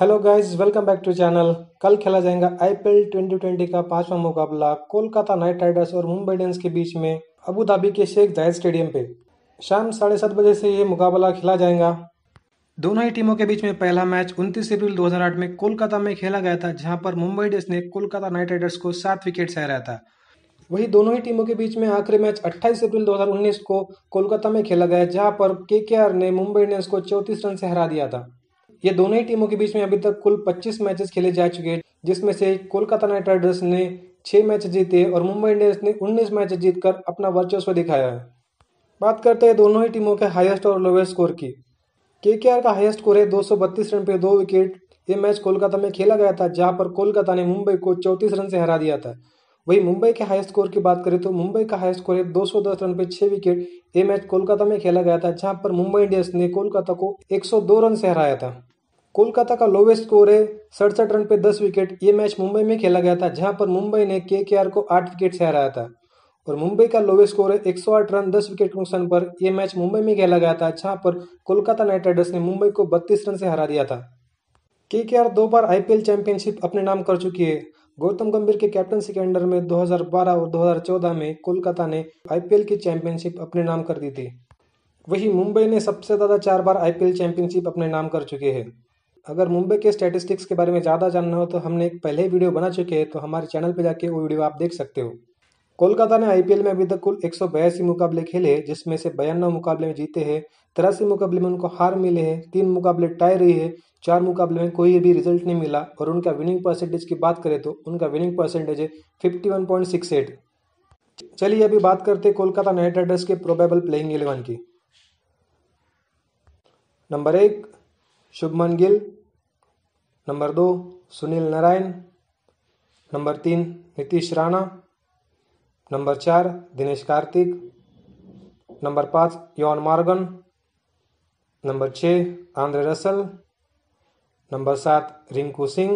hello guys welcome back to channel कल खेला जाएगा आईपीएल 2020 का पांचवा मुकाबला कोलकाता नाइट राइडर्स और मुंबई इंडियंस के बीच में अबू धाबी के शेख जायद स्टेडियम पे शाम साढ़े सात बजे से ये मुकाबला खेला जाएगा दोनों ही टीमों के बीच में पहला मैच 29 अप्रैल 2008 में कोलकाता में खेला गया था जहां पर मुंबई इंडियंस ने कोलकाता नाइट राइडर्स को सात विकेट से हराया था वही दोनों ही टीमों के बीच में आखिरी मैच 28 अप्रैल 2019 को कोलकाता में खेला गया जहां पर केकेआर ने मुंबई इंडियंस को चौतीस रन से हरा दिया था ये दोनों ही टीमों के बीच में अभी तक कुल 25 मैचेस खेले जा चुके हैं जिसमें से कोलकाता नाइट राइडर्स ने छह मैच जीते और मुंबई इंडियंस ने उन्नीस मैच जीतकर अपना वर्चस्व दिखाया है बात करते हैं दोनों ही टीमों के हाईएस्ट और लोवेस्ट स्कोर की के का हाईएस्ट स्कोर है दो रन पे दो विकेट ये मैच कोलकाता में खेला गया था जहां पर कोलकाता ने मुंबई को चौंतीस रन से हरा दिया था वही मुंबई के हाईएस्ट स्कोर की बात करें तो मुंबई का हाईएस्ट स्कोर है दो रन पे छह विकेट ये मैच कोलकाता में खेला गया था जहां पर मुंबई इंडियंस ने कोलकाता को 102 रन से हराया था कोलकाता का लोवेस्ट स्कोर है सड़सठ रन पे दस विकेट ये मैच मुंबई में खेला गया था जहां पर मुंबई ने के को आठ विकेट से हराया था और मुंबई का लोवेस्ट स्कोर है आठ रन दस विकेट के नुकसान पर यह मैच मुंबई में खेला गया था जहां पर कोलकाता नाइट राइडर्स ने मुंबई को बत्तीस रन से हरा दिया था के दो बार आईपीएल चैंपियनशिप अपने नाम कर चुकी है गौतम गंभीर के कैप्टनशी के अंडर में 2012 और 2014 में कोलकाता ने आईपीएल की चैंपियनशिप अपने नाम कर दी थी वही मुंबई ने सबसे ज़्यादा चार बार आईपीएल चैंपियनशिप अपने नाम कर चुके हैं अगर मुंबई के स्टैटिस्टिक्स के बारे में ज़्यादा जानना हो तो हमने एक पहले वीडियो बना चुके हैं तो हमारे चैनल पर जाके वो वीडियो आप देख सकते हो कोलकाता ने आईपीएल में अभी तक कुल एक मुकाबले खेले जिसमें से बयानवे मुकाबले में जीते हैं तिरासी मुकाबले में उनको हार मिले हैं तीन मुकाबले टाई रही है चार मुकाबले में कोई भी रिजल्ट नहीं मिला और उनका विनिंग परसेंटेज की बात करें तो उनका विनिंग परसेंटेज है fifty one point six eight चलिए अभी बात करते हैं कोलकाता नाइट राइडर्स के प्रोबेबल प्लेइंग इलेवन की नंबर एक शुभमन गिल नंबर दो सुनील नारायण नंबर तीन नीतीश राणा नंबर चार दिनेश कार्तिक नंबर पाँच यौन मार्गन नंबर छः आंध्र रसल नंबर सात रिंकू सिंह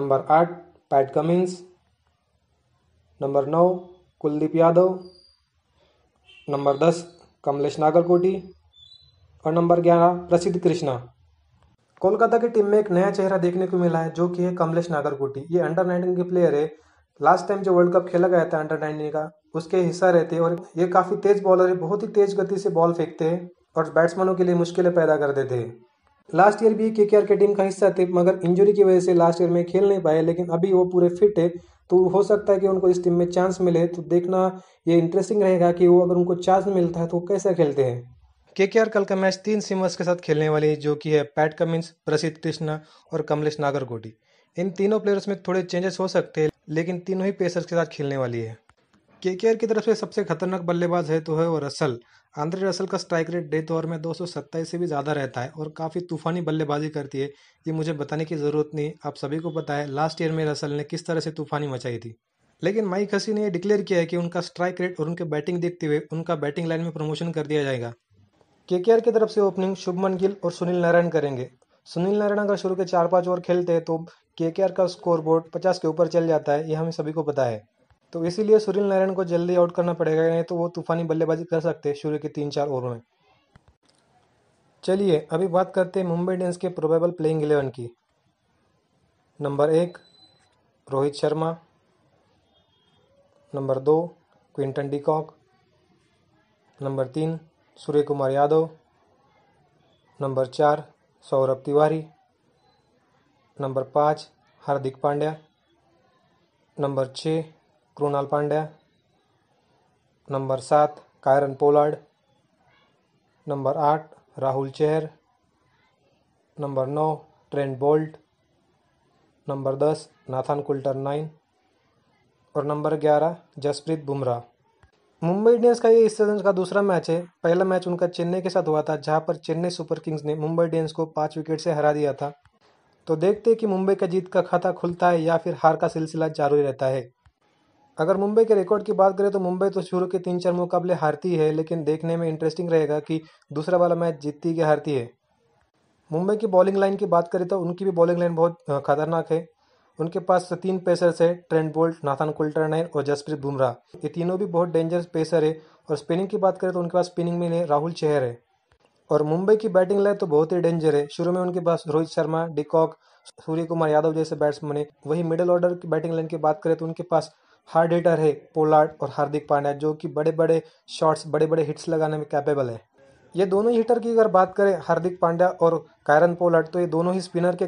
नंबर आठ पैट कमिंस नंबर नौ कुलदीप यादव नंबर दस कमलेश नागरकोटी और नंबर ग्यारह प्रसिद्ध कृष्णा कोलकाता की टीम में एक नया चेहरा देखने को मिला है जो कि है कमलेश नागरकोटी ये अंडर नाइनटीन के प्लेयर है लास्ट टाइम जो वर्ल्ड कप खेला गया था अंडर नाइनटीन का उसके हिस्सा रहते हैं और ये काफ़ी तेज बॉलर है बहुत ही तेज गति से बॉल फेंकते हैं और बैट्समैनों के लिए मुश्किलें पैदा कर देते हैं लास्ट ईयर भी के के आर के टीम का हिस्सा थे मगर इंजरी की वजह से लास्ट ईयर में खेल नहीं पाए लेकिन अभी वो पूरे फिट है तो हो सकता है कि उनको इस टीम में चांस मिले तो देखना ये इंटरेस्टिंग रहेगा कि वो अगर उनको चांस मिलता है तो वो खेलते हैं के के आर कल का मैच तीन सिमर्स के साथ खेलने वाली है जो कि है पैट कमिंस प्रसिद्ध कृष्णा और कमलेश नागरकोटी इन तीनों प्लेयर्स में थोड़े चेंजेस हो सकते हैं लेकिन तीनों ही पेसर्स के साथ खेलने वाली है के के आर की तरफ से सबसे खतरनाक बल्लेबाज है तो है वो रसल आंद्रे रसल का स्ट्राइक रेट डे दौर में दो से भी ज़्यादा रहता है और काफ़ी तूफानी बल्लेबाजी करती है ये मुझे बताने की ज़रूरत नहीं आप सभी को पता है लास्ट ईयर में रसल ने किस तरह से तूफानी मचाई थी लेकिन माइक हसी ने यह डिक्लेयर किया है कि उनका स्ट्राइक रेट और उनके बैटिंग देखते हुए उनका बैटिंग लाइन में प्रमोशन कर दिया जाएगा के की तरफ से ओपनिंग शुभमन गिल और सुनील नारायण करेंगे सुनील नारायण अगर शुरू के चार पाँच ओवर खेलते हैं तो के का स्कोर बोर्ड पचास के ऊपर चल जाता है यह हमें सभी को पता है तो इसीलिए सुनील नारायण को जल्दी आउट करना पड़ेगा नहीं तो वो तूफानी बल्लेबाजी कर सकते हैं शुरू के तीन चार ओवर में चलिए अभी बात करते हैं मुंबई इंडियंस के प्रोबेबल प्लेइंग इलेवन की नंबर एक रोहित शर्मा नंबर दो क्विंटन डीकॉक नंबर तीन सूर्य कुमार यादव नंबर चार सौरभ तिवारी नंबर पाँच हार्दिक पांड्या नंबर छः कृणाल पांड्या नंबर सात कायरन पोलार्ड नंबर आठ राहुल चेहर नंबर नौ ट्रेंट बोल्ट नंबर दस नाथान कुल्टर नाइन और नंबर ग्यारह जसप्रीत बुमराह मुंबई इंडियंस का ये इस सीजन का दूसरा मैच है पहला मैच उनका चेन्नई के साथ हुआ था जहां पर चेन्नई सुपर किंग्स ने मुंबई इंडियंस को पाँच विकेट से हरा दिया था तो देखते हैं कि मुंबई का जीत का खाता खुलता है या फिर हार का सिलसिला जारी रहता है अगर मुंबई के रिकॉर्ड की बात करें तो मुंबई तो शुरू के तीन चार मुकाबले हारती है लेकिन देखने में इंटरेस्टिंग रहेगा कि दूसरा वाला मैच जीतती कि हारती है मुंबई की बॉलिंग लाइन की बात करें तो उनकी भी बॉलिंग लाइन बहुत खतरनाक है उनके पास तीन पेसर्स है ट्रेंट बोल्ट नाथन कुल्टरनैन और जसप्रीत बुमराह ये तीनों भी बहुत डेंजरस पेसर है और स्पिनिंग की बात करें तो उनके पास स्पिनिंग में राहुल चेहर है और मुंबई की बैटिंग लाइन तो बहुत ही डेंजर है शुरू में उनके पास रोहित शर्मा डिकॉक सूर्य कुमार यादव जैसे बैट्समैन है वही मिडिल ऑर्डर की बैटिंग लाइन की बात करें तो उनके पास हार्ड हिटर है पोलार्ड और हार्दिक पांड्या जो कि बड़े बड़े शॉट्स बड़े बड़े हिट्स लगाने में कैपेबल है ये दोनों ही हिटर की अगर बात करें हार्दिक पांड्या और कायरन पोलट तो ये दोनों ही स्पिनर के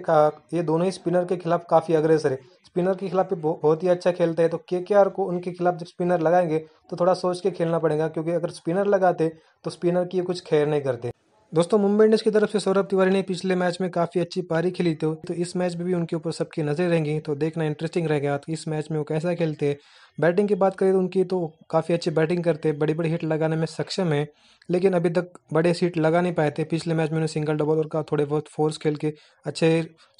ये दोनों ही स्पिनर के खिलाफ काफ़ी अग्रेसर है स्पिनर के खिलाफ भी बहुत ही अच्छा खेलते हैं तो के के आर को उनके खिलाफ जब स्पिनर लगाएंगे तो थोड़ा सोच के खेलना पड़ेगा क्योंकि अगर स्पिनर लगाते तो स्पिनर की कुछ खैर नहीं करते दोस्तों मुंबई इंडियंस की तरफ से सौरभ तिवारी ने पिछले मैच में काफ़ी अच्छी पारी खेली थी तो, तो इस मैच में भी उनके ऊपर सबकी नज़र रहेंगी तो देखना इंटरेस्टिंग रहेगा तो इस मैच में वो कैसा खेलते हैं बैटिंग की बात करें तो उनकी तो काफ़ी अच्छी बैटिंग करते हैं बड़ी बड़ी हिट लगाने में सक्षम है लेकिन अभी तक बड़े सीट लगा नहीं पाए थे पिछले मैच में उन्हें सिंगल डबल और का थोड़े बहुत फोर्स खेल के अच्छे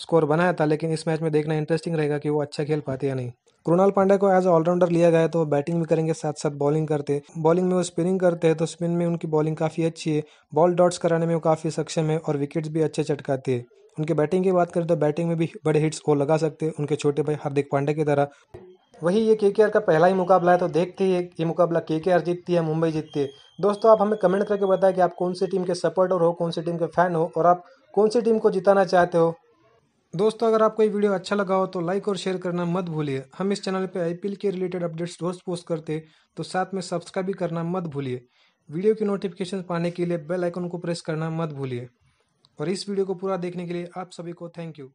स्कोर बनाया था लेकिन इस मैच में देखना इंटरेस्टिंग रहेगा कि वो अच्छा खेल पाते या नहीं कृणाल पांडे को एज ऑलराउंडर लिया गया है तो बैटिंग भी करेंगे साथ साथ बॉलिंग करते बॉलिंग में वो स्पिनिंग करते हैं तो स्पिन में उनकी बॉलिंग काफ़ी अच्छी है बॉल डॉट्स कराने में वो काफ़ी सक्षम है और विकेट्स भी अच्छे चटकाते हैं उनके बैटिंग की बात करें तो बैटिंग में भी बड़े हिट्स वो लगा सकते हैं उनके छोटे भाई हार्दिक पांडे की तरह वही ये के का पहला ही मुकाबला है तो देखते ही ये मुकाबला के जीतती है मुंबई जीतती है दोस्तों आप हमें कमेंट करके बताएं कि आप कौन सी टीम के सपोर्टर हो कौन सी टीम के फैन हो और आप कौन सी टीम को जिताना चाहते हो दोस्तों अगर आपको ये वीडियो अच्छा लगा हो तो लाइक और शेयर करना मत भूलिए हम इस चैनल पी एल के रिलेटेड अपडेट्स रोज़ पोस्ट करते हैं तो साथ में सब्सक्राइब भी करना मत भूलिए वीडियो की नोटिफिकेशन पाने के लिए बेल आइकन को प्रेस करना मत भूलिए और इस वीडियो को पूरा देखने के लिए आप सभी को थैंक यू